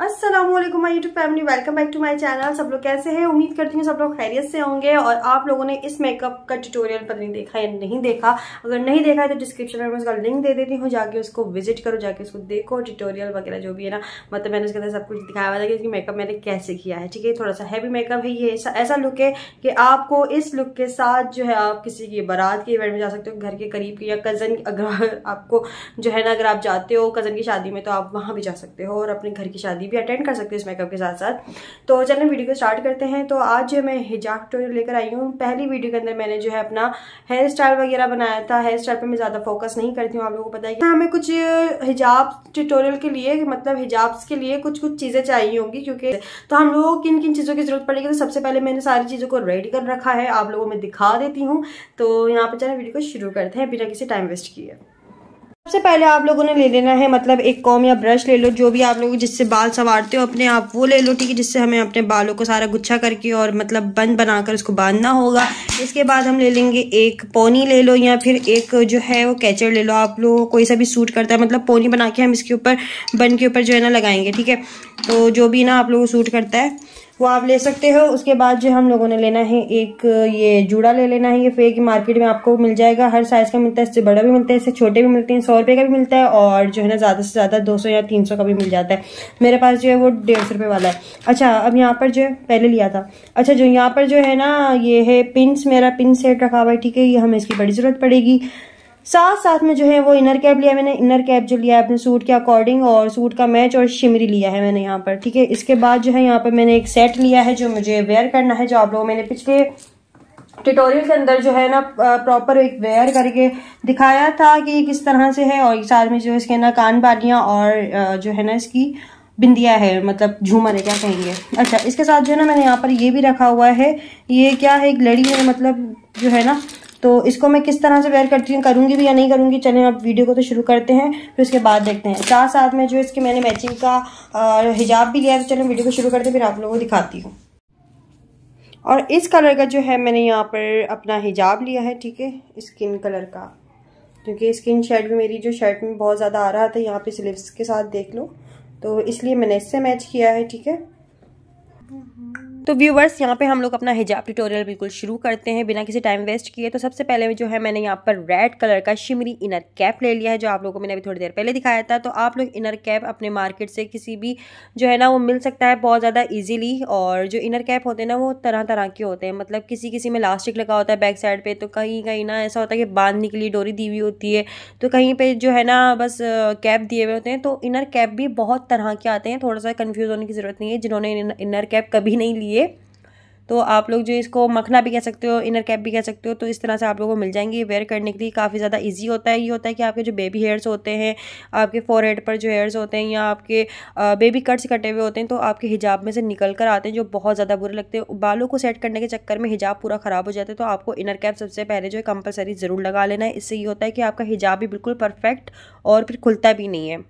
Aslam my YouTube family welcome back to my channel सब लोग कैसे हैं उम्मीद करती हूँ सब लोग खैरियत से होंगे और आप लोगों ने इस मेकअप का ट्यूटोरियल पता नहीं देखा या नहीं देखा अगर नहीं देखा है तो डिस्क्रिप्शन में मैं उसका लिंक दे देती हूँ जाके उसको विजिट करो जाके उसको देखो ट्यूटोरियल वगैरह जो भी है ना मतलब मैंने उसके अंदर सब कुछ दिखाया हुआ था कि मेकअप मैंने कैसे किया है ठीक है थोड़ा सा हैवी मेकअप है ये ऐसा, ऐसा लुक है कि आपको इस लुक के साथ जो है आप किसी की बारात के इवेंट में जा सकते हो घर के करीब या कज़न अगर आपको जो है ना अगर आप जाते हो कज़न की शादी में तो आप वहाँ भी जा सकते हो और अपने घर की शादी भी अटेंड कर सकते हो इस मेकअप के साथ साथ तो चलिए वीडियो को स्टार्ट करते हैं तो आज जो मैं हिजाब ट्यूटोरियल तो लेकर आई हूँ पहली वीडियो के अंदर मैंने जो है अपना हेयर स्टाइल वगैरह बनाया था हेयर स्टाइल पर मैं ज़्यादा फोकस नहीं करती हूँ आप लोगों को पता है कि हमें कुछ हिजाब ट्यूटोरियल के लिए मतलब हिजाब्स के लिए कुछ कुछ चीज़ें चाहिए होंगी क्योंकि तो हम लोगों को किन किन चीज़ों की ज़रूरत पड़ेगी तो सबसे पहले मैंने सारी चीज़ों को रेडी कर रखा है आप लोगों में दिखा देती हूँ तो यहाँ पर चलें वीडियो को शुरू करते हैं बिना किसी टाइम वेस्ट किए सबसे पहले आप लोगों ने ले लेना है मतलब एक कॉम या ब्रश ले लो जो भी आप लोग जिससे बाल संवारते हो अपने आप वो ले लो ठीक है जिससे हमें अपने बालों को सारा गुच्छा करके और मतलब बंद बनाकर उसको बांधना होगा इसके बाद हम ले लेंगे एक पोनी ले लो या फिर एक जो है वो कैचर ले लो आप लोग कोई सा भी सूट करता है मतलब पोनी बना के हम इसके ऊपर बन के ऊपर जो है ना लगाएंगे ठीक है तो जो भी ना आप लोगों को सूट करता है वो आप ले सकते हो उसके बाद जो हम लोगों ने लेना है एक ये जूड़ा ले लेना है ये फेक मार्केट में आपको मिल जाएगा हर साइज का मिलता है इससे बड़ा भी मिलता है इससे छोटे भी मिलते हैं सौ रुपये का भी मिलता है और जो है ना ज़्यादा से ज़्यादा दो सौ या तीन सौ का भी मिल जाता है मेरे पास जो है वो डेढ़ सौ रुपये वाला है अच्छा अब यहाँ पर जो है पहले लिया था अच्छा जो यहाँ पर जो है ना ये है पिंस मेरा पिन सेट रखा हुआ है ठीक है ये हमें इसकी बड़ी ज़रूरत पड़ेगी साथ साथ में जो है वो इनर कैप लिया मैंने इनर कैप जो लिया है अपने सूट के अकॉर्डिंग और सूट का मैच और शिमरी लिया है मैंने यहाँ पर ठीक है इसके बाद जो है यहाँ पर मैंने एक सेट लिया है जो मुझे वेयर करना है जो आप लोगों मैंने पिछले ट्यूटोरियल के अंदर जो है ना प्रॉपर एक वेयर करके दिखाया था कि किस तरह से है और साथ में जो इसके ना कान बालियाँ और जो है ना इसकी बिंदिया है मतलब झूमर है क्या कहेंगे अच्छा इसके साथ जो है ना मैंने यहाँ पर ये भी रखा हुआ है ये क्या है एक लड़ी है मतलब जो है ना तो इसको मैं किस तरह से वेयर करती हूँ करूँगी भी या नहीं करूँगी चलें आप वीडियो को तो शुरू करते हैं फिर उसके बाद देखते हैं साथ साथ में जो इसके मैंने मैचिंग का हिजाब भी लिया है तो चलें वीडियो को शुरू करते हैं फिर आप लोगों को दिखाती हूँ और इस कलर का जो है मैंने यहाँ पर अपना हिजाब लिया है ठीक है स्किन कलर का क्योंकि स्किन शेड भी मेरी जो शर्ट में बहुत ज़्यादा आ रहा था यहाँ पर स्लीव्स के साथ देख लो तो इसलिए मैंने इससे मैच किया है ठीक है तो व्यूवर्स यहाँ पे हम लोग अपना हिजाब ट्यूटोरियल बिल्कुल शुरू करते हैं बिना किसी टाइम वेस्ट किए तो सबसे पहले जो है मैंने यहाँ पर रेड कलर का शिमरी इनर कैप ले लिया है जो आप लोगों को मैंने अभी थोड़ी देर पहले दिखाया था तो आप लोग इनर कैप अपने मार्केट से किसी भी जो है ना वो मिल सकता है बहुत ज़्यादा ईजिली और जो इनर कैप होते हैं ना वो तरह तरह के होते हैं मतलब किसी किसी में लास्टिक लगा होता है बैक साइड पर तो कहीं कहीं ना ऐसा होता है कि बांधने के लिए डोरी दी हुई होती है तो कहीं पर जो है ना बस कैप दिए हुए होते हैं तो इनर कैप भी बहुत तरह के आते हैं थोड़ा सा कन्फ्यूज़ होने की ज़रूरत नहीं है जिन्होंने इनर कैप कभी नहीं लिए ये तो आप लोग जो इसको मखना भी कह सकते हो इनर कैप भी कह सकते हो तो इस तरह से आप लोगों को मिल जाएंगे वेयर करने के लिए काफ़ी ज़्यादा इजी होता है ये होता है कि आपके जो बेबी हेयर्स होते हैं आपके फोरहेड पर जो हेयर्स होते हैं या आपके बेबी कट्स कटे हुए होते हैं तो आपके हिजाब में से निकल कर आते हैं जो बहुत ज़्यादा बुरे लगते हैं बालों को सेट करने के चक्कर में हिजाब पूरा ख़राब हो जाता है तो आपको इनर कैप सबसे पहले जो है कंपलसरी ज़रूर लगा लेना है इससे ये होता है कि आपका हिजाब भी बिल्कुल परफेक्ट और फिर खुलता भी नहीं है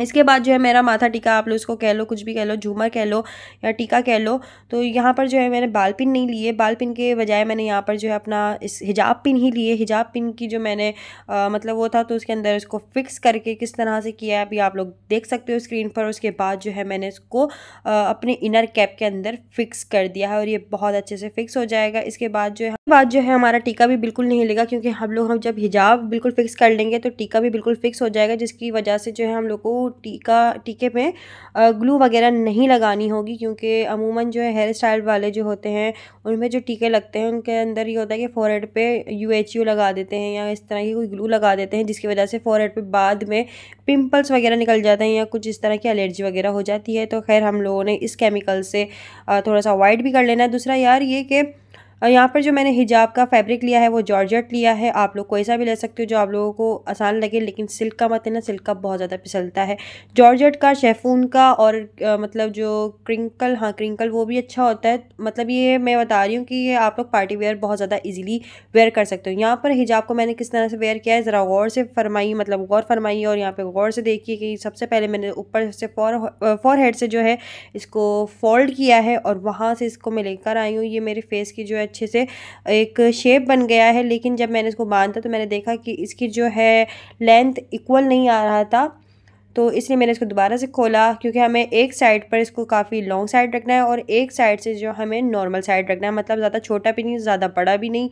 इसके बाद जो है मेरा माथा टीका आप लोग इसको कह लो कुछ भी कह लो झूमर कह लो या टीका कह लो तो यहाँ पर जो है मैंने बाल पिन नहीं लिए बाल पिन के बजाय मैंने यहाँ पर जो है अपना इस हिजाब पिन ही लिए हिजाब पिन की जो मैंने आ, मतलब वो था तो उसके अंदर इसको फिक्स करके किस तरह से किया है अभी आप लोग देख सकते हो स्क्रीन पर उसके बाद जो है मैंने इसको आ, अपने इनर कैप के अंदर फिक्स कर दिया है और ये बहुत अच्छे से फिक्स हो जाएगा इसके बाद जो है बाद जो है हमारा टीका भी बिल्कुल नहीं लेगा क्योंकि हम लोग हम जब हिजाब बिल्कुल फिक्स कर लेंगे तो टीका भी बिल्कुल फिक्स हो जाएगा जिसकी वजह से जो है हम लोग को टीका टीके पे ग्लू वगैरह नहीं लगानी होगी क्योंकि अमूमन जो है हेयर स्टाइल वाले जो होते हैं उनमें जो टीके लगते हैं उनके अंदर ये होता है कि फोरहेड पे यू एच यू लगा देते हैं या इस तरह की कोई ग्लू लगा देते हैं जिसकी वजह से फोरहेड पे बाद में पिंपल्स वगैरह निकल जाते हैं या कुछ इस तरह की एलर्जी वगैरह हो जाती है तो खैर हम लोगों ने इस केमिकल से थोड़ा सा अवॉइड भी कर लेना है दूसरा यार ये कि और यहाँ पर जो मैंने हिजाब का फैब्रिक लिया है वो जॉर्जट लिया है आप लोग कोई सा भी ले सकते हो जो आप लोगों को आसान लगे लेकिन सिल्क का मत ना सिल्क का बहुत ज़्यादा पिसलता है जॉर्जट का शेफून का और आ, मतलब जो क्रिंकल हाँ क्रिंकल वो भी अच्छा होता है मतलब ये मैं बता रही हूँ कि ये आप लोग पार्टी वेयर बहुत ज़्यादा ईजिली वेयर कर सकते हो यहाँ पर हिजाब को मैंने किस तरह से वेयर किया है ज़रा गौर से फरमाइए मतलब गौर फरमाइए और यहाँ पर गौर से देखिए कि सबसे पहले मैंने ऊपर से फॉर फॉर हेड से जो है इसको फोल्ड किया है और वहाँ से इसको मैं लेकर आई हूँ ये मेरे फेस की जो है अच्छे से एक शेप बन गया है लेकिन जब मैंने इसको बांधा तो मैंने देखा कि इसकी जो है लेंथ इक्वल नहीं आ रहा था तो इसलिए मैंने इसको दोबारा से खोला क्योंकि हमें एक साइड पर इसको काफ़ी लॉन्ग साइड रखना है और एक साइड से जो हमें नॉर्मल साइड रखना है मतलब ज़्यादा छोटा भी नहीं ज़्यादा बड़ा भी नहीं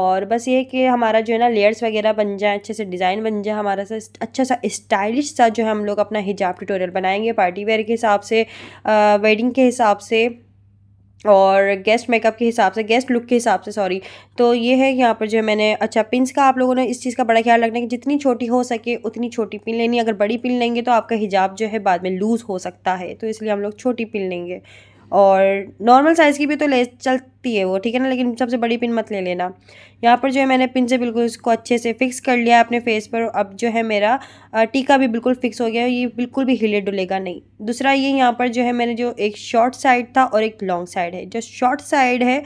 और बस ये कि हमारा जो है ना लेयर्स वगैरह बन जाए अच्छे से डिज़ाइन बन जाए हमारा सा अच्छा सा स्टाइलिश सा जो है हम लोग अपना हिजाब ट्यूटोरियल बनाएंगे पार्टी वेयर के हिसाब से वेडिंग के हिसाब से और गेस्ट मेकअप के हिसाब से गेस्ट लुक के हिसाब से सॉरी तो ये है यहाँ पर जो है मैंने अच्छा पिंस का आप लोगों ने इस चीज़ का बड़ा ख्याल रखना है कि जितनी छोटी हो सके उतनी छोटी पिन लेनी अगर बड़ी पिन लेंगे तो आपका हिजाब जो है बाद में लूज़ हो सकता है तो इसलिए हम लोग छोटी पिन लेंगे और नॉर्मल साइज़ की भी तो ले चलती है वो ठीक है ना लेकिन सबसे बड़ी पिन मत ले लेना यहाँ पर जो है मैंने पिन से बिल्कुल इसको अच्छे से फिक्स कर लिया अपने फेस पर अब जो है मेरा टीका भी बिल्कुल फिक्स हो गया ये बिल्कुल भी हिले डुलेगा नहीं दूसरा ये यहाँ पर जो है मैंने जो एक शॉर्ट साइड था और एक लॉन्ग साइड है जो शॉर्ट साइड है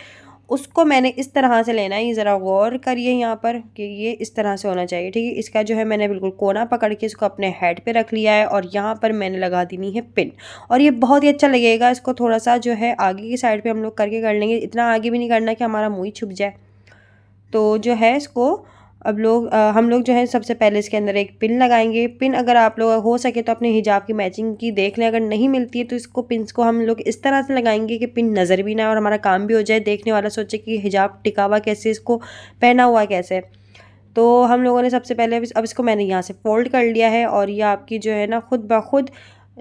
उसको मैंने इस तरह से लेना है ये ज़रा गौर करिए यहाँ पर कि ये इस तरह से होना चाहिए ठीक है इसका जो है मैंने बिल्कुल कोना पकड़ के इसको अपने हेड पे रख लिया है और यहाँ पर मैंने लगा देनी है पिन और ये बहुत ही अच्छा लगेगा इसको थोड़ा सा जो है आगे की साइड पर हम लोग करके कर लेंगे इतना आगे भी नहीं करना कि हमारा मुँह छुप जाए तो जो है इसको अब लोग हम लोग जो है सबसे पहले इसके अंदर एक पिन लगाएंगे पिन अगर आप लोग हो सके तो अपने हिजाब की मैचिंग की देख लें अगर नहीं मिलती है तो इसको पिन को हम लोग इस तरह से लगाएंगे कि पिन नज़र भी ना और हमारा काम भी हो जाए देखने वाला सोचे कि हिजाब टिकावा कैसे इसको पहना हुआ कैसे तो हम लोगों ने सबसे पहले अब इसको मैंने यहाँ से फोल्ड कर लिया है और ये आपकी जो है ना खुद ब खुद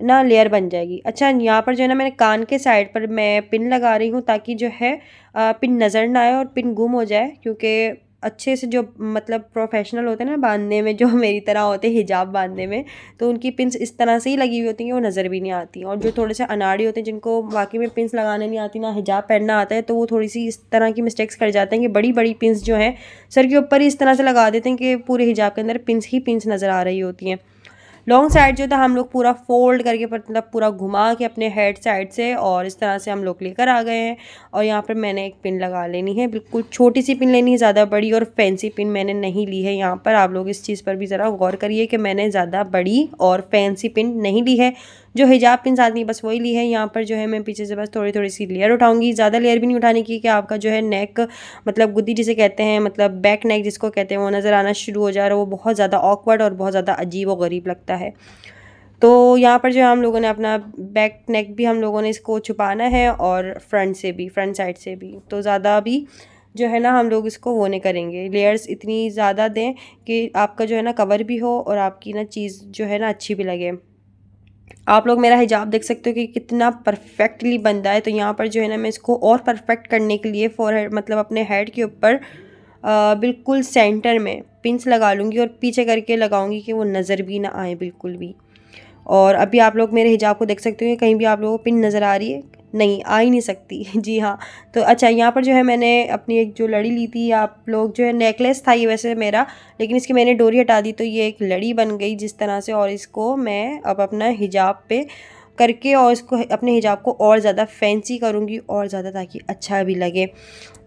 ना लेयर बन जाएगी अच्छा यहाँ पर जो है ना मैंने कान के साइड पर मैं पिन लगा रही हूँ ताकि जो है पिन नज़र ना आए और पिन गुम हो जाए क्योंकि अच्छे से जो मतलब प्रोफेशनल होते हैं ना बांधने में जो मेरी तरह होते हैं हिजाब बांधने में तो उनकी पिंस इस तरह से ही लगी हुई होती हैं वो नज़र भी नहीं आती और जो थोड़े से अनाड़ी होते हैं जिनको वाकई में पिंस लगाने नहीं आती ना हिजाब पहनना आता है तो वो थोड़ी सी इस तरह की मिस्टेक्स कर जाते हैं कि बड़ी बड़ी पिंस जो हैं सर के ऊपर ही इस तरह से लगा देते हैं कि पूरे हिजाब के अंदर पिंस ही पिंस नज़र आ रही होती हैं लॉन्ग साइड जो था हम लोग पूरा फोल्ड करके मतलब पूरा घुमा के अपने हेड साइड से और इस तरह से हम लोग लेकर आ गए हैं और यहाँ पर मैंने एक पिन लगा लेनी है बिल्कुल छोटी सी पिन लेनी है ज़्यादा बड़ी और फैंसी पिन मैंने नहीं ली है यहाँ पर आप लोग इस चीज़ पर भी ज़रा गौर करिए कि मैंने ज़्यादा बड़ी और फैंसी पिन नहीं ली है जो हिजाब पिन साथ नहीं बस वही ली है यहाँ पर जो है मैं पीछे से बस थोड़ी थोड़ी सी लेयर उठाऊंगी ज़्यादा लेयर भी नहीं उठाने की कि आपका जो है नेक मतलब गुद्दी जिसे कहते हैं मतलब बैक नेक जिसको कहते हैं वो नज़र आना शुरू हो जा रहा है वो बहुत ज़्यादा ऑकवर्ड और बहुत ज़्यादा अजीब व गरीब लगता है तो यहाँ पर जो है हम लोगों ने अपना बैक नेक भी हम लोगों ने इसको छुपाना है और फ्रंट से भी फ्रंट साइड से भी तो ज़्यादा भी जो है ना हम लोग इसको वो नहीं करेंगे लेयर्स इतनी ज़्यादा दें कि आपका जो है ना कवर भी हो और आपकी ना चीज़ जो है ना अच्छी भी लगे आप लोग मेरा हिजाब देख सकते हो कि कितना परफेक्टली बनता है तो यहाँ पर जो है ना मैं इसको और परफेक्ट करने के लिए फॉर मतलब अपने हेड के ऊपर बिल्कुल सेंटर में पिंस लगा लूँगी और पीछे करके लगाऊँगी कि वो नज़र भी ना आए बिल्कुल भी और अभी आप लोग मेरे हिजाब को देख सकते हो कहीं भी आप लोगों को पिन नज़र आ रही है नहीं आ ही नहीं सकती जी हाँ तो अच्छा यहाँ पर जो है मैंने अपनी एक जो लड़ी ली थी आप लोग जो है नेकलेस था ये वैसे मेरा लेकिन इसकी मैंने डोरी हटा दी तो ये एक लड़ी बन गई जिस तरह से और इसको मैं अब अपना हिजाब पे करके और इसको अपने हिजाब को और ज़्यादा फैंसी करूँगी और ज़्यादा ताकि अच्छा भी लगे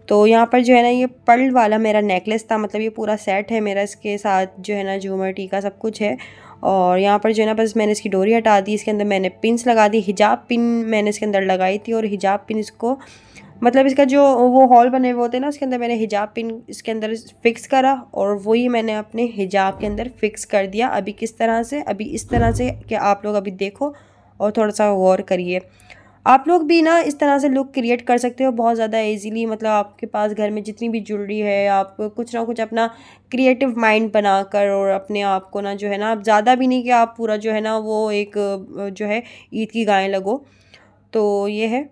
तो यहाँ पर जो है ना ये पर्ल वाला मेरा नेकलेस था मतलब ये पूरा सेट है मेरा इसके साथ जो है ना झूमर टीका सब कुछ है और यहाँ पर जो है ना बस मैंने इसकी डोरी हटा दी इसके अंदर मैंने पिंस लगा दी हिजाब पिन मैंने इसके अंदर लगाई थी और हिजाब पिन इसको मतलब इसका जो वो हॉल बने हुए होते हैं ना उसके अंदर मैंने हिजाब पिन इसके अंदर फिक्स करा और वही मैंने अपने हिजाब के अंदर फिक्स कर दिया अभी किस तरह से अभी इस तरह से कि आप लोग अभी देखो और थोड़ा सा गौर करिए आप लोग भी ना इस तरह से लुक क्रिएट कर सकते हो बहुत ज़्यादा इजीली मतलब आपके पास घर में जितनी भी ज्वेलरी है आप कुछ ना कुछ अपना क्रिएटिव माइंड बनाकर और अपने आप को ना जो है ना आप ज़्यादा भी नहीं कि आप पूरा जो है ना वो एक जो है ईद की गायें लगो तो ये है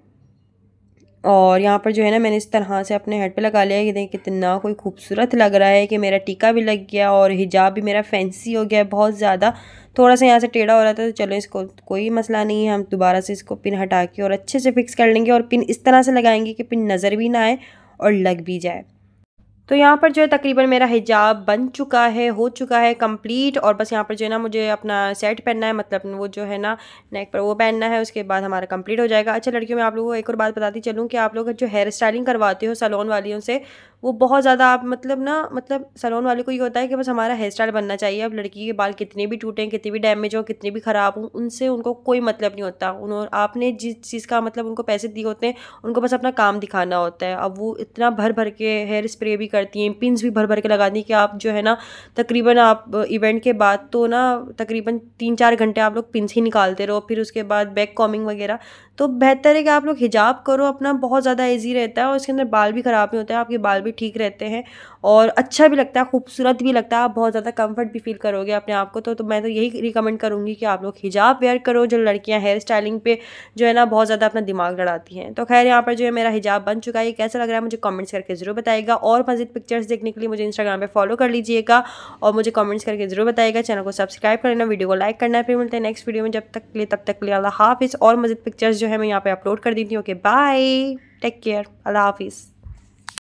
और यहाँ पर जो है ना मैंने इस तरह से अपने हेड पे लगा लिया है कि देखें कितना कोई खूबसूरत लग रहा है कि मेरा टीका भी लग गया और हिजाब भी मेरा फैंसी हो गया है बहुत ज़्यादा थोड़ा सा यहाँ से टेढ़ा हो रहा था तो चलो इसको कोई मसला नहीं है हम दोबारा से इसको पिन हटा के और अच्छे से फिक्स कर लेंगे और पिन इस तरह से लगाएंगे कि पिन नज़र भी ना आए और लग भी जाए तो यहाँ पर जो है तकरीबन मेरा हिजाब बन चुका है हो चुका है कंप्लीट और बस यहाँ पर जो है ना मुझे अपना सेट पहनना है मतलब वो जो है ना नेक पर वो पहनना है उसके बाद हमारा कंप्लीट हो जाएगा अच्छा लड़कियों में आप लोगों को एक और बात बताती चलूँ कि आप लोग जो हेयर स्टाइलिंग करवाते हो सलोन वालियों से वो बहुत ज़्यादा आप मतलब ना मतलब सलोन वाले को ये होता है कि बस हमारा हेयर स्टाइल बनना चाहिए अब लड़की के बाल कितने भी टूटें कितने भी डैमेज हो कितने भी ख़राब हों उनसे उनको कोई मतलब नहीं होता उन्होंने आपने जिस चीज़ का मतलब उनको पैसे दिए होते हैं उनको बस अपना काम दिखाना होता है अब वो इतना भर भर के हेयर स्प्रे भी करती हैं पिंस भी भर भर के लगाती हैं कि आप जो है ना तकरीबन आप इवेंट के बाद तो ना तकरीबन तीन चार घंटे आप लोग पिंस ही निकालते रहो फिर उसके बाद बैक कॉमिंग वगैरह तो बेहतर है कि आप लोग हिजाब करो अपना बहुत ज़्यादा ईजी रहता है और उसके अंदर बाल भी ख़राब नहीं होता है आपके बाल भी ठीक रहते हैं और अच्छा भी लगता है खूबसूरत भी लगता है आप बहुत ज़्यादा कम्फर्ट भी फील करोगे अपने आप को तो, तो मैं तो यही रिकमेंड करूँगी कि आप लोग हिजाब वेयर करो जो लड़कियाँ हेयर स्टाइलिंग पे जो है ना बहुत ज़्यादा अपना दिमाग लड़ाती हैं तो खैर यहाँ पर जो है मेरा हिजाब बन चुका है कैसा लग रहा है मुझे कॉमेंट्स करके ज़रूर बताएगा और मजीद पिक्चर्स देखने के लिए मुझे इंस्टाग्राम पर फॉलो कर लीजिएगा और मुझे कॉमेंट्स करके ज़रूर बताएगा चैनल को सब्सक्राइब कर लेना वीडियो को लाइक करना फिर मिलते हैं नेक्स्ट वीडियो में जब तक के लिए तब तक लिए अल्लाह हाफिज़ और मजीद पिक्चर्स जो है मैं यहाँ पर अपलोड कर देती हूँ ओके बाय टेक केयर अल्लाह हाफिज़